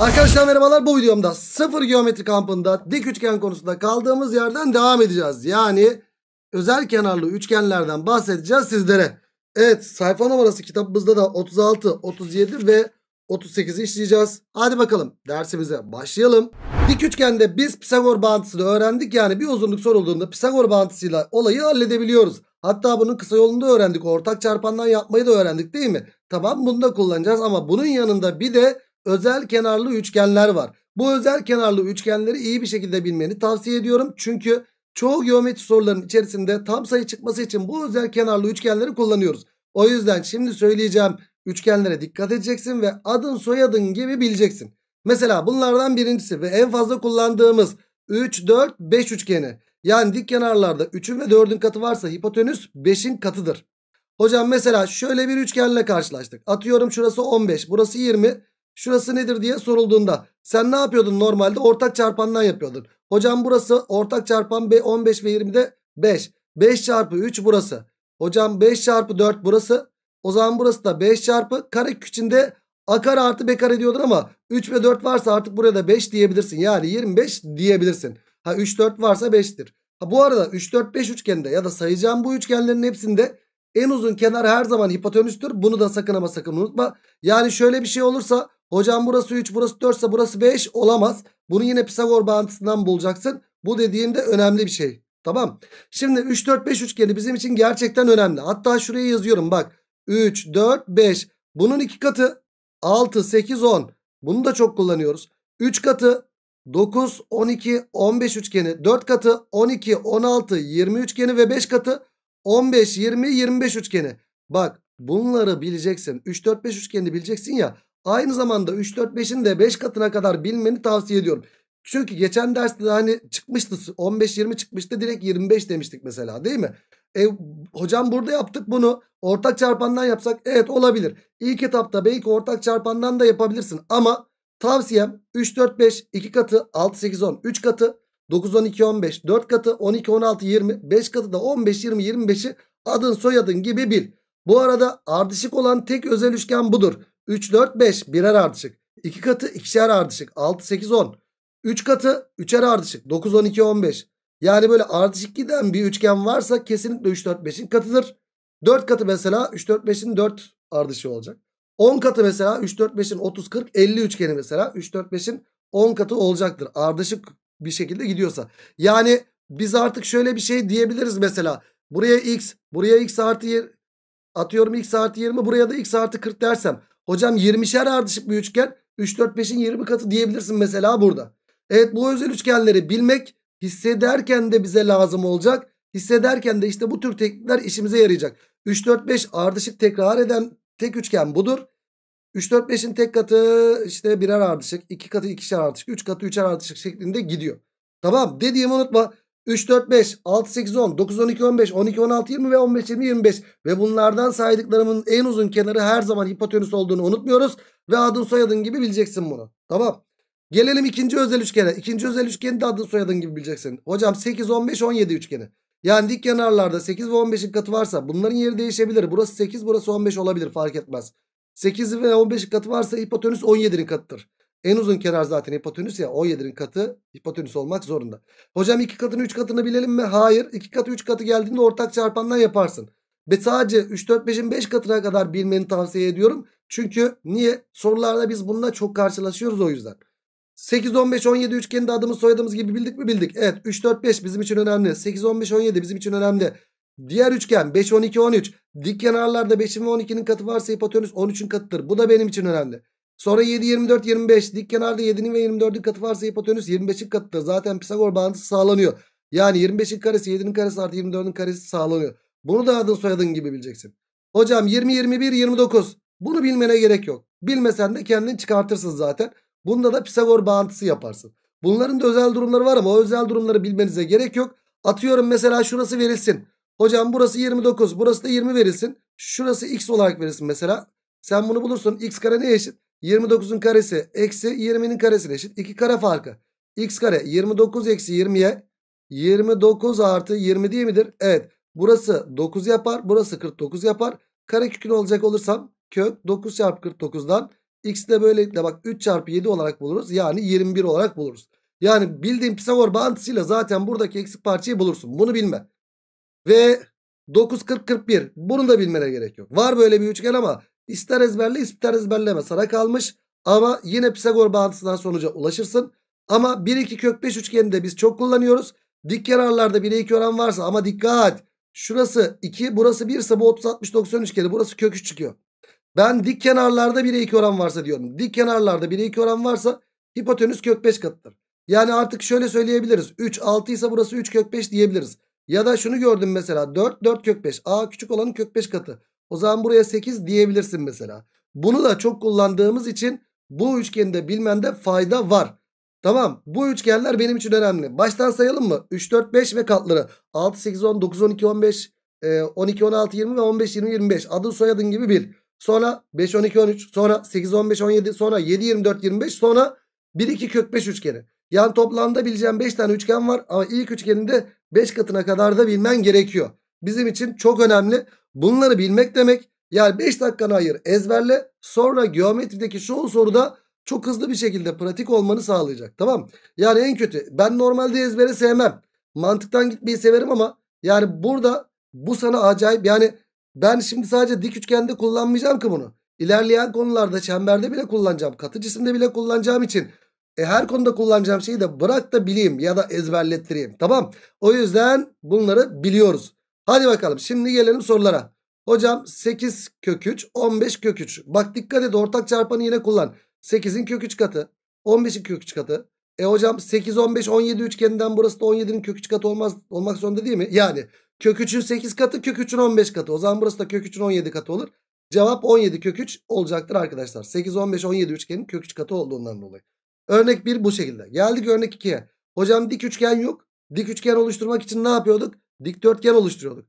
Arkadaşlar merhabalar bu videomda sıfır geometri kampında dik üçgen konusunda kaldığımız yerden devam edeceğiz. Yani özel kenarlı üçgenlerden bahsedeceğiz sizlere. Evet sayfa numarası kitabımızda da 36, 37 ve 38'i işleyeceğiz. Hadi bakalım dersimize başlayalım. Dik üçgende biz Pisagor bağıntısını öğrendik. Yani bir uzunluk sorulduğunda Pisagor bağıntısıyla olayı halledebiliyoruz. Hatta bunun kısa yolunu da öğrendik. Ortak çarpandan yapmayı da öğrendik değil mi? Tamam bunu da kullanacağız ama bunun yanında bir de özel kenarlı üçgenler var. Bu özel kenarlı üçgenleri iyi bir şekilde bilmeni tavsiye ediyorum. Çünkü çoğu geometri sorularının içerisinde tam sayı çıkması için bu özel kenarlı üçgenleri kullanıyoruz. O yüzden şimdi söyleyeceğim üçgenlere dikkat edeceksin ve adın soyadın gibi bileceksin. Mesela bunlardan birincisi ve en fazla kullandığımız 3, 4, 5 üçgeni. Yani dik kenarlarda 3'ün ve 4'ün katı varsa hipotenüs 5'in katıdır. Hocam mesela şöyle bir üçgenle karşılaştık. Atıyorum şurası 15, burası 20. Şurası nedir diye sorulduğunda sen ne yapıyordun normalde? Ortak çarpandan yapıyordun. Hocam burası ortak çarpan 15 ve 20'de 5. 5 çarpı 3 burası. Hocam 5 çarpı 4 burası. O zaman burası da 5 çarpı kare küçünde a kare artı b kare diyordun ama 3 ve 4 varsa artık buraya da 5 diyebilirsin. Yani 25 diyebilirsin. Ha 3 4 varsa 5'tir. Ha bu arada 3 4 5 üçgeninde ya da sayacağım bu üçgenlerin hepsinde en uzun kenar her zaman hipotenüstür. Bunu da sakın ama sakın unutma. Yani şöyle bir şey olursa Hocam burası 3 burası 4 ise burası 5 olamaz. Bunu yine Pisagor bağıntısından bulacaksın. Bu dediğim de önemli bir şey. Tamam. Şimdi 3 4 5 üçgeni bizim için gerçekten önemli. Hatta şuraya yazıyorum bak. 3 4 5 bunun iki katı 6 8 10. Bunu da çok kullanıyoruz. 3 katı 9 12 15 üçgeni, 4 katı 12 16 20 üçgeni ve 5 katı 15 20 25 üçgeni. Bak bunları bileceksin. 3 4 5 üçgenini bileceksin ya. Aynı zamanda 3, 4, 5'in de 5 katına kadar bilmeni tavsiye ediyorum. Çünkü geçen derste de hani çıkmıştı 15-20 çıkmıştı direkt 25 demiştik mesela değil mi? E, hocam burada yaptık bunu ortak çarpandan yapsak evet olabilir. İlk etapta belki ortak çarpandan da yapabilirsin ama tavsiyem 3, 4, 5, 2 katı, 6, 8, 10, 3 katı, 9, 12, 15, 4 katı, 12, 16, 20, 5 katı da 15, 20, 25'i adın soyadın gibi bil. Bu arada ardışık olan tek özel üçgen budur. 3, 4, 5 birer ardışık. 2 katı ikişer ardışık. 6, 8, 10. 3 katı üçer ardışık. 9, 12, 15. Yani böyle ardışık giden bir üçgen varsa kesinlikle 3, 4, 5'in katıdır. 4 katı mesela 3, 4, 5'in 4 ardışığı olacak. 10 katı mesela 3, 4, 5'in 30, 40, 50 üçgeni mesela 3, 4, 5'in 10 katı olacaktır. Ardışık bir şekilde gidiyorsa. Yani biz artık şöyle bir şey diyebiliriz mesela. Buraya x, buraya x artı 20 atıyorum x artı 20, buraya da x artı 40 dersem. Hocam 20'şer ardışık bir üçgen 3 4 5'in 20 katı diyebilirsin mesela burada. Evet bu özel üçgenleri bilmek hissederken de bize lazım olacak. Hissederken de işte bu tür teknikler işimize yarayacak. 3 4 5 ardışık tekrar eden tek üçgen budur. 3 4 5'in tek katı işte birer ardışık, iki katı ikişer ardışık, üç katı üçer ardışık şeklinde gidiyor. Tamam dediğimi unutma. 3, 4, 5, 6, 8, 10, 9, 12, 15, 12, 16, 20 ve 15, 20, 25. Ve bunlardan saydıklarımın en uzun kenarı her zaman hipotenüs olduğunu unutmuyoruz. Ve adın soyadın gibi bileceksin bunu. Tamam. Gelelim ikinci özel üçgene. İkinci özel üçgeni de adın soyadın gibi bileceksin. Hocam 8, 15, 17 üçgeni. Yani dik kenarlarda 8 ve 15'in katı varsa bunların yeri değişebilir. Burası 8, burası 15 olabilir fark etmez. 8 ve 15'in katı varsa hipotenüs 17'nin katıdır. En uzun kenar zaten hipotenüs ya 17'nin katı hipotenüs olmak zorunda. Hocam 2 katını 3 katını bilelim mi? Hayır. 2 katı 3 katı geldiğinde ortak çarpandan yaparsın. Ve sadece 3, 4, 5'in 5 katına kadar bilmeni tavsiye ediyorum. Çünkü niye? Sorularda biz bununla çok karşılaşıyoruz o yüzden. 8, 15, 17 üçgeni de adımız soyadımız gibi bildik mi bildik. Evet 3, 4, 5 bizim için önemli. 8, 15, 17 bizim için önemli. Diğer üçgen 5, 12, 13. Dik kenarlarda 5'in ve 12'nin katı varsa hipotenüs 13'ün katıdır. Bu da benim için önemli. Sonra 7, 24, 25. Dik kenarda 7'nin ve 24'ün katı varsa hipotenüs 25'in katıdır. Zaten Pisagor bağıntısı sağlanıyor. Yani 25'in karesi 7'nin karesi artı 24'ün karesi sağlanıyor. Bunu da adın soyadın gibi bileceksin. Hocam 20, 21, 29. Bunu bilmene gerek yok. Bilmesen de kendin çıkartırsın zaten. Bunda da Pisagor bağıntısı yaparsın. Bunların da özel durumları var ama o özel durumları bilmenize gerek yok. Atıyorum mesela şurası verilsin. Hocam burası 29 burası da 20 verilsin. Şurası x olarak verilsin mesela. Sen bunu bulursun. x kare neye eşit? 29'un karesi eksi 20'nin karesine eşit. 2 kare farkı. X kare 29 eksi 20'ye 29 artı 20 değil midir? Evet. Burası 9 yapar. Burası 49 yapar. Kare kökünü olacak olursam kök 9 çarpı 49'dan x de böylelikle bak 3 çarpı 7 olarak buluruz. Yani 21 olarak buluruz. Yani bildiğin Pisagor bağıntısıyla zaten buradaki eksik parçayı bulursun. Bunu bilme. Ve 9 40 41. Bunu da bilmene gerek yok. Var böyle bir üçgen ama İster ezberle ister ezberleme sana kalmış. Ama yine Pisagor bağıntısından sonuca ulaşırsın. Ama 1 2 kök 5 üçgeninde biz çok kullanıyoruz. Dik kenarlarda 1'e 2 oran varsa ama dikkat. Şurası 2 burası 1 ise bu 30 60 90 üçgeni burası kök 3 çıkıyor. Ben dik kenarlarda 1'e 2 oran varsa diyorum. Dik kenarlarda 1'e 2 oran varsa hipotenüs kök 5 katıdır. Yani artık şöyle söyleyebiliriz. 3 6 ise burası 3 kök 5 diyebiliriz. Ya da şunu gördüm mesela 4 4 kök 5. A küçük olanın kök 5 katı. O zaman buraya 8 diyebilirsin mesela. Bunu da çok kullandığımız için bu üçgende bilmende fayda var. Tamam bu üçgenler benim için önemli. Baştan sayalım mı? 3, 4, 5 ve katları. 6, 8, 10, 9, 12, 15, 12, 16, 20 ve 15, 20, 25. Adın soyadın gibi bir. Sonra 5, 12, 13. Sonra 8, 15, 17. Sonra 7, 24, 25. Sonra 1, 2 kök 5 üçgeni. Yani toplamda bileceğim 5 tane üçgen var. Ama ilk üçgeninde 5 katına kadar da bilmen gerekiyor bizim için çok önemli. Bunları bilmek demek yani 5 dakikanı ayır ezberle sonra geometrideki çoğu soruda çok hızlı bir şekilde pratik olmanı sağlayacak tamam Yani en kötü ben normalde ezbere sevmem. Mantıktan gitmeyi severim ama yani burada bu sana acayip yani ben şimdi sadece dik üçgende kullanmayacağım ki bunu. İlerleyen konularda çemberde bile kullanacağım. Katı cisimde bile kullanacağım için e, her konuda kullanacağım şeyi de bırak da bileyim ya da ezberlettireyim. Tamam. O yüzden bunları biliyoruz. Hadi bakalım şimdi gelelim sorulara. Hocam 8 kök 3 15 kök 3. Bak dikkat et ortak çarpanı yine kullan. 8'in kök 3 katı 15'in kök 3 katı. E hocam 8 15 17 üçgeninden burası da 17'nin kök 3 katı olmaz, olmak zorunda değil mi? Yani kök 3'ün 8 katı kök 3'ün 15 katı. O zaman burası da kök 3'ün 17 katı olur. Cevap 17 kök 3 olacaktır arkadaşlar. 8 15 17 üçgenin kök 3 katı olduğundan dolayı. Örnek 1 bu şekilde. Geldik örnek 2'ye. Hocam dik üçgen yok. Dik üçgen oluşturmak için ne yapıyorduk? Dikdörtgen oluşturuyorduk.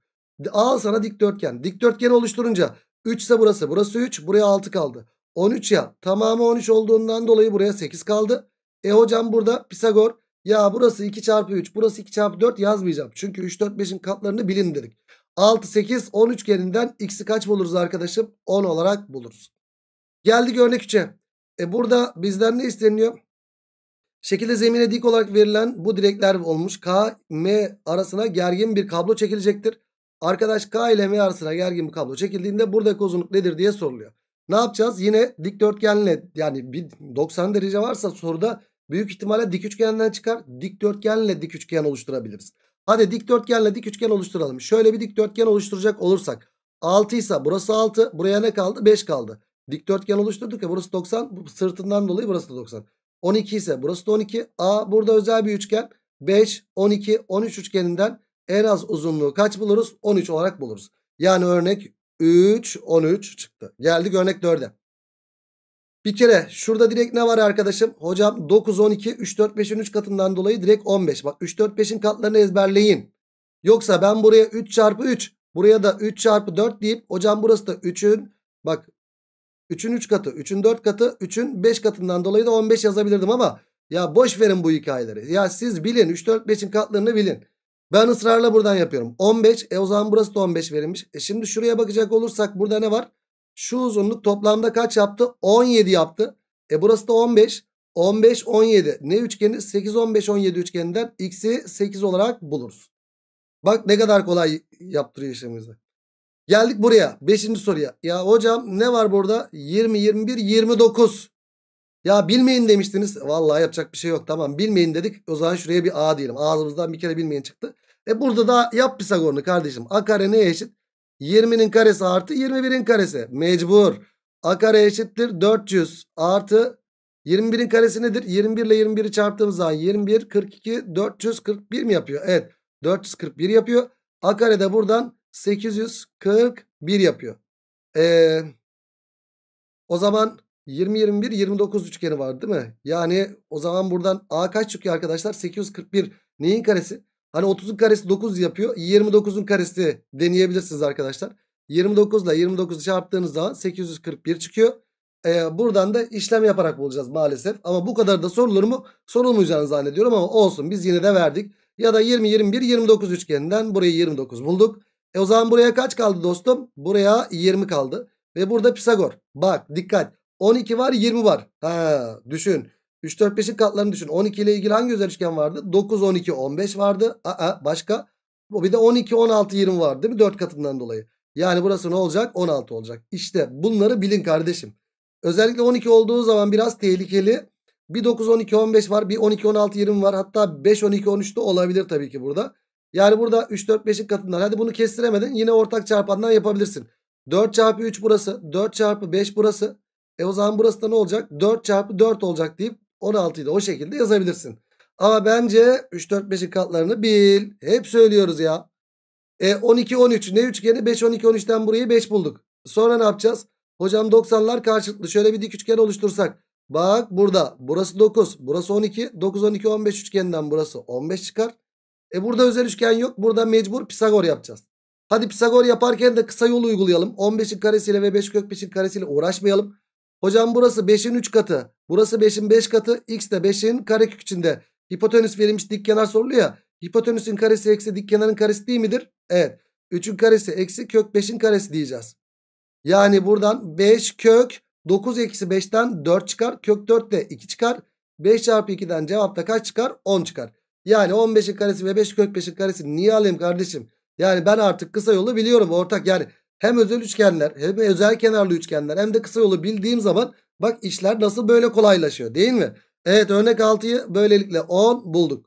Al sana dikdörtgen. Dikdörtgen oluşturunca 3 ise burası. Burası 3. Buraya 6 kaldı. 13 ya. Tamamı 13 olduğundan dolayı buraya 8 kaldı. E hocam burada Pisagor. Ya burası 2 çarpı 3. Burası 2 çarpı 4 yazmayacağım. Çünkü 3, 4, 5'in katlarını bilin dedik. 6, 8, 10 üçgeninden x'i kaç buluruz arkadaşım? 10 olarak buluruz. Geldik örnek 3'e. E burada bizden ne isteniyor? Şekilde zemine dik olarak verilen bu direkler olmuş. K, M arasına gergin bir kablo çekilecektir. Arkadaş K ile M arasına gergin bir kablo çekildiğinde buradaki uzunluk nedir diye soruluyor. Ne yapacağız? Yine dikdörtgenle yani bir 90 derece varsa soruda büyük ihtimalle dik üçgenden çıkar. Dikdörtgenle dik üçgen oluşturabiliriz. Hadi dikdörtgenle dik üçgen oluşturalım. Şöyle bir dikdörtgen oluşturacak olursak 6 ise burası 6. Buraya ne kaldı? 5 kaldı. Dikdörtgen oluşturduk ya burası 90. Sırtından dolayı burası da 90. 12 ise burası da 12. A burada özel bir üçgen. 5, 12, 13 üçgeninden en az uzunluğu kaç buluruz? 13 olarak buluruz. Yani örnek 3, 13 çıktı. Geldik örnek 4'e. Bir kere şurada direkt ne var arkadaşım? Hocam 9, 12, 3, 4, 5'in 3 katından dolayı direkt 15. Bak 3, 4, 5'in katlarını ezberleyin. Yoksa ben buraya 3 çarpı 3. Buraya da 3 çarpı 4 deyip hocam burası da 3'ün bak 3'ün 3 katı, 3'ün 4 katı, 3'ün 5 katından dolayı da 15 yazabilirdim ama ya boş verin bu hikayeleri. Ya siz bilin 3, 4, 5'in katlarını bilin. Ben ısrarla buradan yapıyorum. 15 e o zaman burası da 15 verilmiş. E şimdi şuraya bakacak olursak burada ne var? Şu uzunluk toplamda kaç yaptı? 17 yaptı. E burası da 15. 15, 17. Ne üçgeni? 8, 15, 17 üçgeninden x'i 8 olarak buluruz. Bak ne kadar kolay yaptırıyor işlemimizi. Geldik buraya. Beşinci soruya. Ya hocam ne var burada? 20, 21, 29. Ya bilmeyin demiştiniz. Vallahi yapacak bir şey yok. Tamam bilmeyin dedik. O zaman şuraya bir A diyelim. Ağzımızdan bir kere bilmeyin çıktı. E burada da yap Pisagor'unu kardeşim. A kare neye eşit? 20'nin karesi artı 21'in karesi. Mecbur. A kare eşittir 400 artı 21'in karesi nedir? 21 ile 21'i çarptığımız zaman 21, 42, 441 mi yapıyor? Evet. 441 yapıyor. A kare de buradan 841 yapıyor. Ee, o zaman 20, 21, 29 üçgeni var değil mi? Yani o zaman buradan A kaç çıkıyor arkadaşlar? 841 neyin karesi? Hani 30'un karesi 9 yapıyor. 29'un karesi deneyebilirsiniz arkadaşlar. 29 ile 29 çarptığınız zaman 841 çıkıyor. Ee, buradan da işlem yaparak bulacağız maalesef. Ama bu kadar da sorulur mu? Sorulmayacağını zannediyorum ama olsun. Biz yine de verdik. Ya da 20, 21, 29 üçgeninden burayı 29 bulduk. E o zaman buraya kaç kaldı dostum? Buraya 20 kaldı. Ve burada Pisagor. Bak dikkat. 12 var 20 var. Ha, düşün. 3 4 5'in katlarını düşün. 12 ile ilgili hangi özel üçgen vardı? 9 12 15 vardı. Aa başka. Bir de 12 16 20 var değil mi? 4 katından dolayı. Yani burası ne olacak? 16 olacak. İşte bunları bilin kardeşim. Özellikle 12 olduğu zaman biraz tehlikeli. Bir 9 12 15 var. Bir 12 16 20 var. Hatta 5 12 13 de olabilir tabii ki burada. Yani burada 3, 4, 5'in katından. Hadi bunu kestiremedin. Yine ortak çarpandan yapabilirsin. 4 çarpı 3 burası. 4 çarpı 5 burası. E o zaman burası da ne olacak? 4 çarpı 4 olacak deyip 16'yı da o şekilde yazabilirsin. Ama bence 3, 4, 5'in katlarını bil. Hep söylüyoruz ya. E 12, 13 ne üçgeni? 5, 12, 13'ten burayı 5 bulduk. Sonra ne yapacağız? Hocam 90'lar karşılıklı. Şöyle bir dik üçgen oluştursak. Bak burada burası 9, burası 12. 9, 12, 15 üçgeninden burası 15 çıkar. E burada özel üçgen yok. Burada mecbur Pisagor yapacağız. Hadi Pisagor yaparken de kısa yolu uygulayalım. 15'in karesiyle ve 5 kök 5'in karesiyle uğraşmayalım. Hocam burası 5'in 3 katı. Burası 5'in 5 katı. X de 5'in karekök içinde. Hipotenüs verilmiş dik kenar sorulu ya. Hipotenüsün karesi eksi dik kenarın karesi değil midir? Evet. 3'ün karesi eksi kök 5'in karesi diyeceğiz. Yani buradan 5 kök 9 eksi 5'ten 4 çıkar. Kök 4 de 2 çıkar. 5 çarpı 2'den cevapta kaç çıkar? 10 çıkar. Yani 15'in karesi ve 5 kök 45'in karesi niye alayım kardeşim? Yani ben artık kısa yolu biliyorum ortak. Yani hem özel üçgenler hem özel kenarlı üçgenler hem de kısa yolu bildiğim zaman bak işler nasıl böyle kolaylaşıyor değil mi? Evet örnek 6'yı böylelikle 10 bulduk.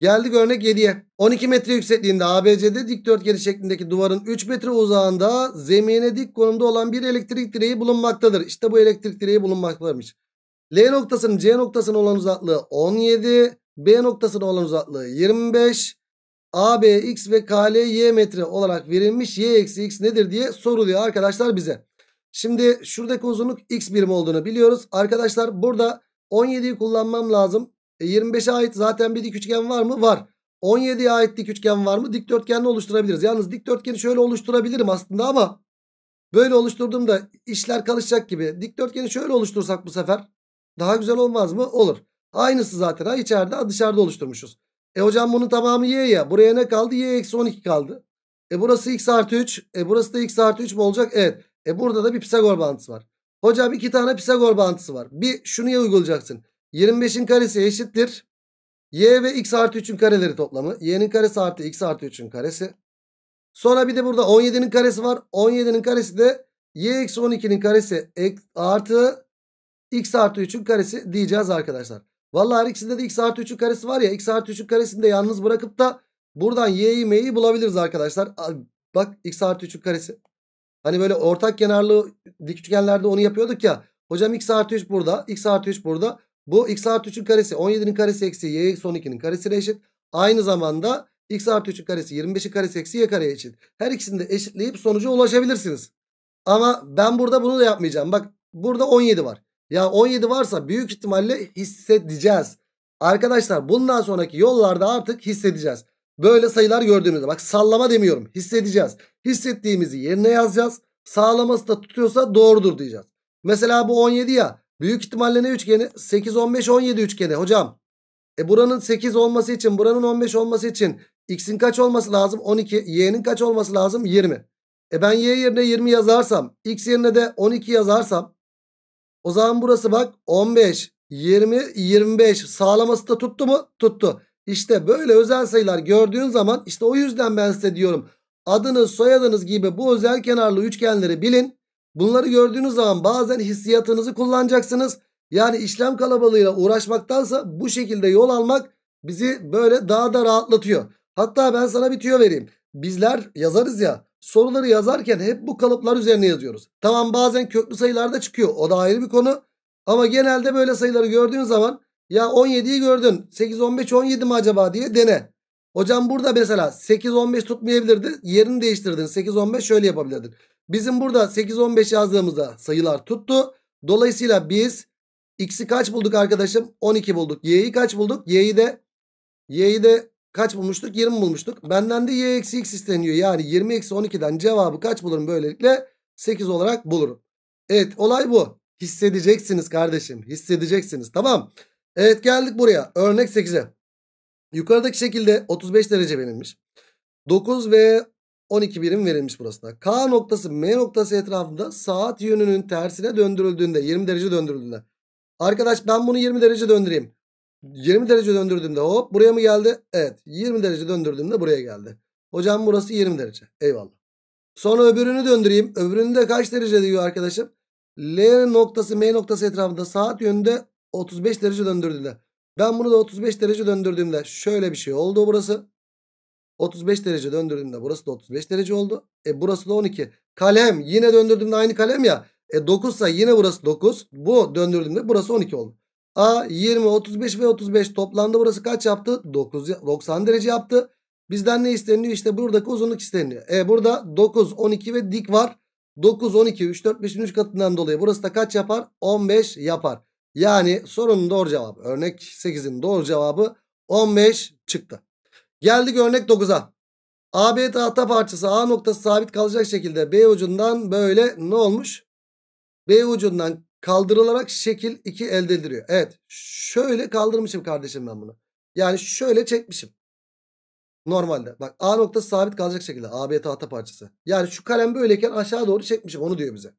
Geldik örnek 7'ye. 12 metre yüksekliğinde ABC'de dikdörtgeni şeklindeki duvarın 3 metre uzağında zemine dik konumda olan bir elektrik direği bulunmaktadır. İşte bu elektrik direği bulunmaktadır. L noktasının C noktasına olan uzaklığı 17. B noktasına olan uzaklığı 25. AB x ve KL y metre olarak verilmiş. Y eksi x nedir diye soruluyor arkadaşlar bize. Şimdi şuradaki uzunluk x birim olduğunu biliyoruz. Arkadaşlar burada 17'yi kullanmam lazım. E 25'e ait zaten bir dik üçgen var mı? Var. 17'ye ait dik üçgen var mı? Dikdörtgenle oluşturabiliriz. Yalnız dikdörtgeni şöyle oluşturabilirim aslında ama böyle oluşturduğumda işler kalışacak gibi. Dikdörtgeni şöyle oluştursak bu sefer daha güzel olmaz mı? Olur. Aynısı zaten ha içeride dışarıda oluşturmuşuz. E hocam bunun tamamı y ya. Buraya ne kaldı? Y eksi 12 kaldı. E burası x artı 3. E burası da x artı 3 mü olacak? Evet. E burada da bir Pisagor bağıntısı var. Hocam iki tane Pisagor bağıntısı var. Bir şunu ya uygulayacaksın. 25'in karesi eşittir. Y ve x artı 3'ün kareleri toplamı. Y'nin karesi artı x artı 3'ün karesi. Sonra bir de burada 17'nin karesi var. 17'nin karesi de y eksi 12'nin karesi artı x artı 3'ün karesi diyeceğiz arkadaşlar. Vallahi her ikisinde de x artı 3'ün karesi var ya. x artı 3'ün karesini de yalnız bırakıp da buradan y'yi m'yi bulabiliriz arkadaşlar. Bak x artı 3'ün karesi. Hani böyle ortak kenarlı dik üçgenlerde onu yapıyorduk ya. Hocam x artı 3 burada. x artı 3 burada. Bu x artı 3'ün karesi 17'nin karesi eksi y son 2'nin karesine eşit. Aynı zamanda x artı 3'ün karesi 25'in karesi eksi y kareye eşit. Her ikisini de eşitleyip sonuca ulaşabilirsiniz. Ama ben burada bunu da yapmayacağım. Bak burada 17 var. Ya 17 varsa büyük ihtimalle hissedeceğiz. Arkadaşlar bundan sonraki yollarda artık hissedeceğiz. Böyle sayılar gördüğümüzde bak sallama demiyorum hissedeceğiz. Hissettiğimizi yerine yazacağız. Sağlaması da tutuyorsa doğrudur diyeceğiz. Mesela bu 17 ya büyük ihtimalle ne üçgeni 8 15 17 üçgeni hocam. E buranın 8 olması için buranın 15 olması için x'in kaç olması lazım 12 y'nin kaç olması lazım 20. E ben y yerine 20 yazarsam x yerine de 12 yazarsam o zaman burası bak 15, 20, 25 sağlaması da tuttu mu? Tuttu. İşte böyle özel sayılar gördüğün zaman işte o yüzden ben size diyorum. Adınız soyadınız gibi bu özel kenarlı üçgenleri bilin. Bunları gördüğünüz zaman bazen hissiyatınızı kullanacaksınız. Yani işlem kalabalığıyla uğraşmaktansa bu şekilde yol almak bizi böyle daha da rahatlatıyor. Hatta ben sana bir tüyo vereyim. Bizler yazarız ya soruları yazarken hep bu kalıplar üzerine yazıyoruz. Tamam bazen köklü sayılarda çıkıyor. O da ayrı bir konu. Ama genelde böyle sayıları gördüğün zaman ya 17'yi gördün. 8, 15, 17 mi acaba diye dene. Hocam burada mesela 8, 15 tutmayabilirdi. Yerini değiştirdin. 8, 15 şöyle yapabilirdin. Bizim burada 8, 15 yazdığımızda sayılar tuttu. Dolayısıyla biz x'i kaç bulduk arkadaşım? 12 bulduk. Y'yi kaç bulduk? Y'yi de Y'yi de kaç bulmuştuk? 20 bulmuştuk. Benden de y eksi x isteniyor. Yani 20 eksi 12'den cevabı kaç bulurum böylelikle? 8 olarak bulurum. Evet olay bu. Hissedeceksiniz kardeşim. Hissedeceksiniz tamam. Evet geldik buraya. Örnek 8'e. Yukarıdaki şekilde 35 derece verilmiş. 9 ve 12 birim verilmiş burası K noktası M noktası etrafında saat yönünün tersine döndürüldüğünde 20 derece döndürüldüğünde. Arkadaş ben bunu 20 derece döndüreyim. 20 derece döndürdüğümde hop buraya mı geldi? Evet. 20 derece döndürdüğümde buraya geldi. Hocam burası 20 derece. Eyvallah. Sonra öbürünü döndüreyim. Öbürünü de kaç derece diyor arkadaşım? L noktası M noktası etrafında saat yönünde 35 derece döndürdüğümde. Ben bunu da 35 derece döndürdüğümde şöyle bir şey oldu burası. 35 derece döndürdüğümde burası da 35 derece oldu. E burası da 12. Kalem yine döndürdüğümde aynı kalem ya. E 9 ise yine burası 9. Bu döndürdüğümde burası 12 oldu. A 20, 35 ve 35 toplamda burası kaç yaptı? 9, 90 derece yaptı. Bizden ne isteniyor? İşte buradaki uzunluk isteniyor. E burada 9, 12 ve dik var. 9, 12, 3, 4, 5'in 3 katından dolayı burası da kaç yapar? 15 yapar. Yani sorunun doğru cevabı. Örnek 8'in doğru cevabı 15 çıktı. Geldik örnek 9'a. AB tahta parçası A noktası sabit kalacak şekilde B ucundan böyle ne olmuş? B ucundan kaldırılarak şekil 2 elde ediliyor. Evet şöyle kaldırmışım kardeşim ben bunu. Yani şöyle çekmişim. Normalde bak A noktası sabit kalacak şekilde AB tahta parçası. Yani şu kalem böyleyken aşağı doğru çekmişim onu diyor bize.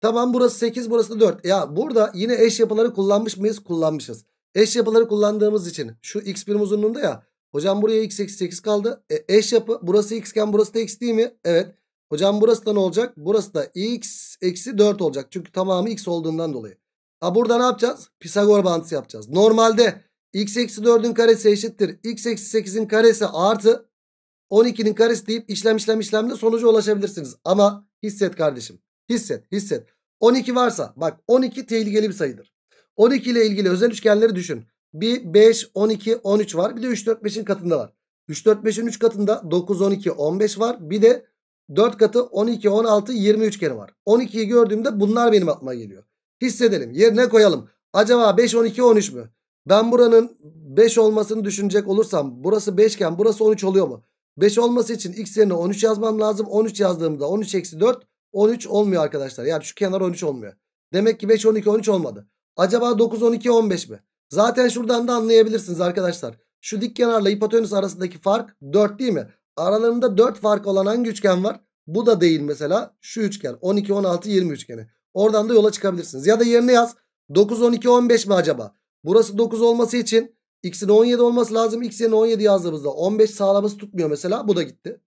Tamam burası 8 burası da 4. Ya burada yine eş yapıları kullanmış mıyız? Kullanmışız. Eş yapıları kullandığımız için şu x birim uzunluğunda ya. Hocam buraya x eksi 8 kaldı. E, eş yapı burası x iken burası da x değil mi? Evet. Hocam burası da ne olacak? Burası da x eksi 4 olacak. Çünkü tamamı x olduğundan dolayı. Ha burada ne yapacağız? Pisagor bağıntısı yapacağız. Normalde x eksi 4'ün karesi eşittir. x eksi 8'in karesi artı 12'nin karesi deyip işlem işlem işlemle sonuca ulaşabilirsiniz. Ama hisset kardeşim. Hisset hisset. 12 varsa bak 12 tehlikeli bir sayıdır. 12 ile ilgili özel üçgenleri düşün. Bir 5, 12, 13 var. Bir de 3, 4, 5'in katında var. 3, 4, 5'in 3 katında 9, 12, 15 var. Bir de 4 katı 12, 16, 23 kere var. 12'yi gördüğümde bunlar benim aklıma geliyor. Hissedelim. Yerine koyalım. Acaba 5, 12, 13 mü? Ben buranın 5 olmasını düşünecek olursam burası 5 iken burası 13 oluyor mu? 5 olması için x yerine 13 yazmam lazım. 13 yazdığımda 13 eksi 4 13 olmuyor arkadaşlar. Yani şu kenar 13 olmuyor. Demek ki 5, 12, 13 olmadı. Acaba 9, 12, 15 mi? Zaten şuradan da anlayabilirsiniz arkadaşlar. Şu dik kenarla hipotenüs arasındaki fark 4 değil mi? Aralarında 4 fark olan hangi üçgen var? Bu da değil mesela şu üçgen. 12, 16, 20 üçgeni. Oradan da yola çıkabilirsiniz. Ya da yerine yaz. 9, 12, 15 mi acaba? Burası 9 olması için x'in 17 olması lazım. x'in 17 yazdığımızda 15 sağlaması tutmuyor mesela. Bu da gitti.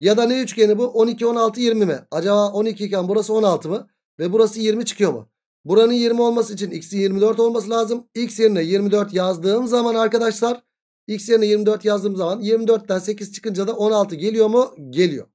Ya da ne üçgeni bu? 12, 16, 20 mi? Acaba 12 iken burası 16 mı? Ve burası 20 çıkıyor mu? Buranın 20 olması için x'in 24 olması lazım. X yerine 24 yazdığım zaman arkadaşlar x yerine 24 yazdığım zaman 24'ten 8 çıkınca da 16 geliyor mu? Geliyor.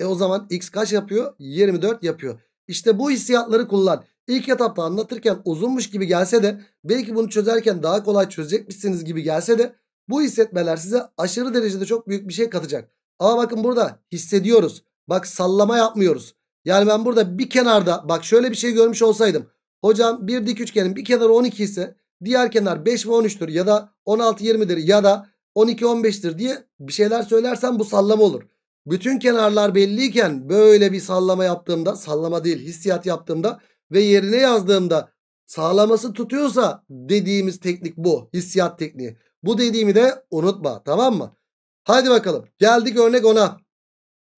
E o zaman x kaç yapıyor? 24 yapıyor. İşte bu hissiyatları kullan. İlk etapta anlatırken uzunmuş gibi gelse de belki bunu çözerken daha kolay çözecekmişsiniz gibi gelse de bu hissetmeler size aşırı derecede çok büyük bir şey katacak. Ama bakın burada hissediyoruz. Bak sallama yapmıyoruz. Yani ben burada bir kenarda bak şöyle bir şey görmüş olsaydım. Hocam bir dik üçgenin bir kenarı 12 ise diğer kenar 5 ve 13'tür ya da 16 20'dir ya da 12 15'tir diye bir şeyler söylersem bu sallama olur. Bütün kenarlar belliyken böyle bir sallama yaptığımda sallama değil hissiyat yaptığımda ve yerine yazdığımda sağlaması tutuyorsa dediğimiz teknik bu. Hissiyat tekniği. Bu dediğimi de unutma tamam mı? Hadi bakalım geldik örnek ona.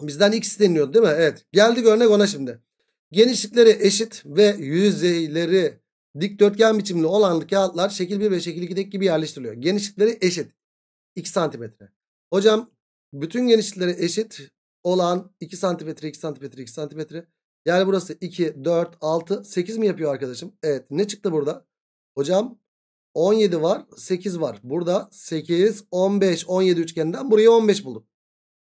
Bizden x isteniyor değil mi? Evet geldik örnek ona şimdi. Genişlikleri eşit ve yüzeyleri dikdörtgen biçimli olan kağıtlar şekil 1 ve şekil 2'deki gibi yerleştiriliyor. Genişlikleri eşit. 2 santimetre. Hocam bütün genişlikleri eşit olan 2 santimetre 2 santimetre 2 santimetre. Yani burası 2, 4, 6, 8 mi yapıyor arkadaşım? Evet ne çıktı burada? Hocam 17 var 8 var. Burada 8, 15, 17 üçgeninden buraya 15 bulduk.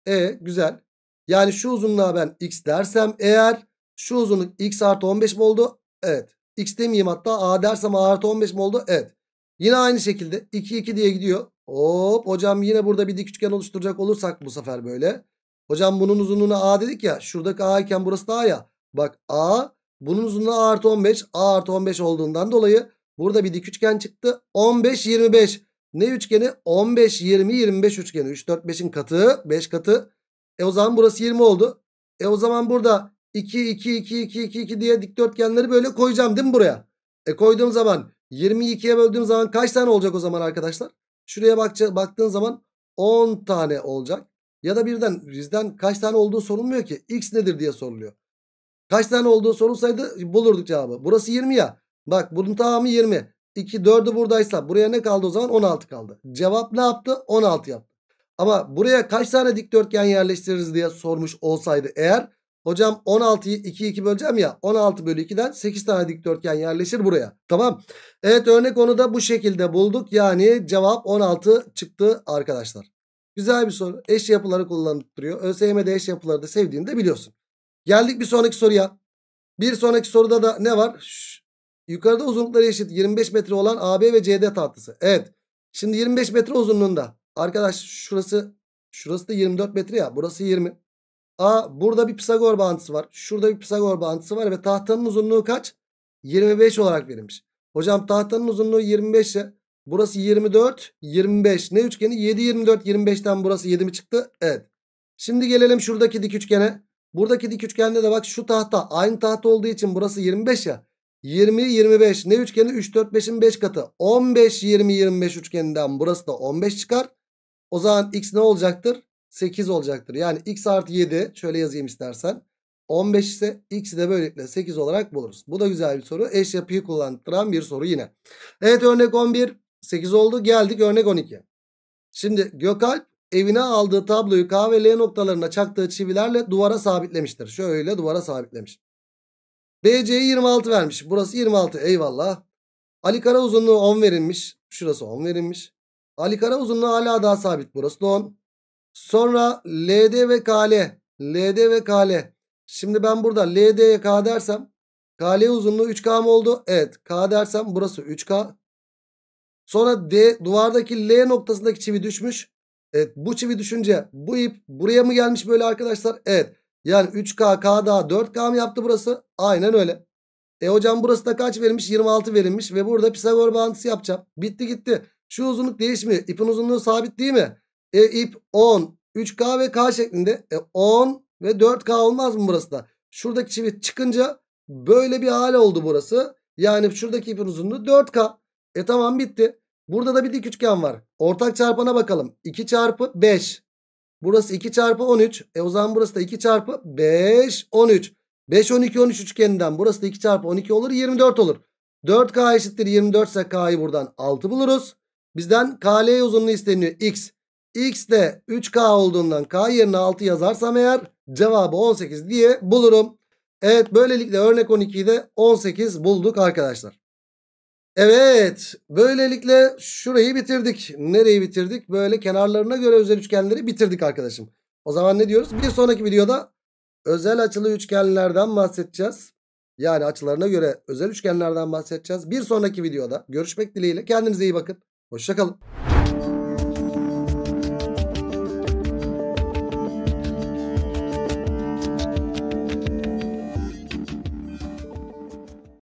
E güzel. Yani şu uzunluğa ben x dersem eğer şu uzunluk x artı 15 mi oldu? Evet. X demeyeyim hatta a dersem a artı 15 mi oldu? Evet. Yine aynı şekilde 2 2 diye gidiyor. Hop hocam yine burada bir dik üçgen oluşturacak olursak bu sefer böyle. Hocam bunun uzunluğuna A dedik ya. Şuradaki A iken burası da A ya. Bak A bunun uzunluğu A artı 15. A artı 15 olduğundan dolayı burada bir dik üçgen çıktı. 15 25. Ne üçgeni? 15 20 25 üçgeni. 3 4 5'in katı 5 katı. E o zaman burası 20 oldu. E o zaman burada 2 2 2 2 2 2 diye dikdörtgenleri böyle koyacağım değil mi buraya? E koyduğum zaman 22'ye böldüğüm zaman kaç tane olacak o zaman arkadaşlar? Şuraya bakça, baktığın zaman 10 tane olacak. Ya da birden bizden kaç tane olduğu sorulmuyor ki. X nedir diye soruluyor. Kaç tane olduğu sorulsaydı bulurduk cevabı. Burası 20 ya. Bak bunun tamamı 20. 2 4'ü buradaysa buraya ne kaldı o zaman 16 kaldı. Cevap ne yaptı? 16 yaptı. Ama buraya kaç tane dikdörtgen yerleştiririz diye sormuş olsaydı eğer Hocam 16'yı 2'ye 2 böleceğim ya 16 bölü 2'den 8 tane dikdörtgen yerleşir buraya. Tamam. Evet örnek onu da bu şekilde bulduk. Yani cevap 16 çıktı arkadaşlar. Güzel bir soru. Eş yapıları kullanılıyor. ÖSYM'de eş yapıları da sevdiğini de biliyorsun. Geldik bir sonraki soruya. Bir sonraki soruda da ne var? Şş, yukarıda uzunlukları eşit 25 metre olan AB ve CD tahtası. Evet. Şimdi 25 metre uzunluğunda. Arkadaş şurası şurası da 24 metre ya. Burası 20. A burada bir Pisagor bağıntısı var. Şurada bir Pisagor bağıntısı var ve tahtanın uzunluğu kaç? 25 olarak verilmiş. Hocam tahtanın uzunluğu 25 ya. Burası 24, 25. Ne üçgeni? 7, 24, 25'ten burası 7 mi çıktı? Evet. Şimdi gelelim şuradaki dik üçgene. Buradaki dik üçgende de bak şu tahta aynı tahta olduğu için burası 25 ya. 20, 25. Ne üçgeni? 3, 4, 5'in 5 katı. 15, 20, 25 üçgeninden burası da 15 çıkar. O zaman x ne olacaktır? 8 olacaktır. Yani x artı 7 şöyle yazayım istersen. 15 ise x'i de böylelikle 8 olarak buluruz. Bu da güzel bir soru. Eş yapıyı kullandıran bir soru yine. Evet örnek 11 8 oldu. Geldik örnek 12. Şimdi Gökalp evine aldığı tabloyu K ve L noktalarına çaktığı çivilerle duvara sabitlemiştir. Şöyle duvara sabitlemiş. BC'yi 26 vermiş. Burası 26 eyvallah. Ali Kara uzunluğu 10 verilmiş. Şurası 10 verilmiş. Ali Kara uzunluğu hala daha sabit. Burası da 10. Sonra LD ve KL. LD ve KL. Şimdi ben burada LD'ye K dersem KL uzunluğu 3K mı oldu? Evet. K dersem burası 3K. Sonra D duvardaki L noktasındaki çivi düşmüş. Evet bu çivi düşünce bu ip buraya mı gelmiş böyle arkadaşlar? Evet. Yani 3K K daha 4K mı yaptı burası? Aynen öyle. E hocam burası da kaç verilmiş? 26 verilmiş ve burada Pisagor bağıntısı yapacağım. Bitti gitti. Şu uzunluk değişmiyor. İpin uzunluğu sabit değil mi? E ip 10. 3K ve K şeklinde. E 10 ve 4K olmaz mı burası da? Şuradaki çivi çıkınca böyle bir hale oldu burası. Yani şuradaki ipin uzunluğu 4K. E tamam bitti. Burada da bir dik üçgen var. Ortak çarpana bakalım. 2 çarpı 5. Burası 2 çarpı 13. E o zaman burası da 2 çarpı 5 13. 5 12 13 üçgeninden burası da 2 çarpı 12 olur 24 olur. 4K eşittir 24 ise K'yı buradan 6 buluruz. Bizden KL uzunluğu isteniyor. X. X de 3K olduğundan K yerine 6 yazarsam eğer cevabı 18 diye bulurum. Evet böylelikle örnek 12'yi de 18 bulduk arkadaşlar. Evet böylelikle şurayı bitirdik. Nereyi bitirdik? Böyle kenarlarına göre özel üçgenleri bitirdik arkadaşım. O zaman ne diyoruz? Bir sonraki videoda özel açılı üçgenlerden bahsedeceğiz. Yani açılarına göre özel üçgenlerden bahsedeceğiz. Bir sonraki videoda görüşmek dileğiyle. Kendinize iyi bakın. Hoşçakalın.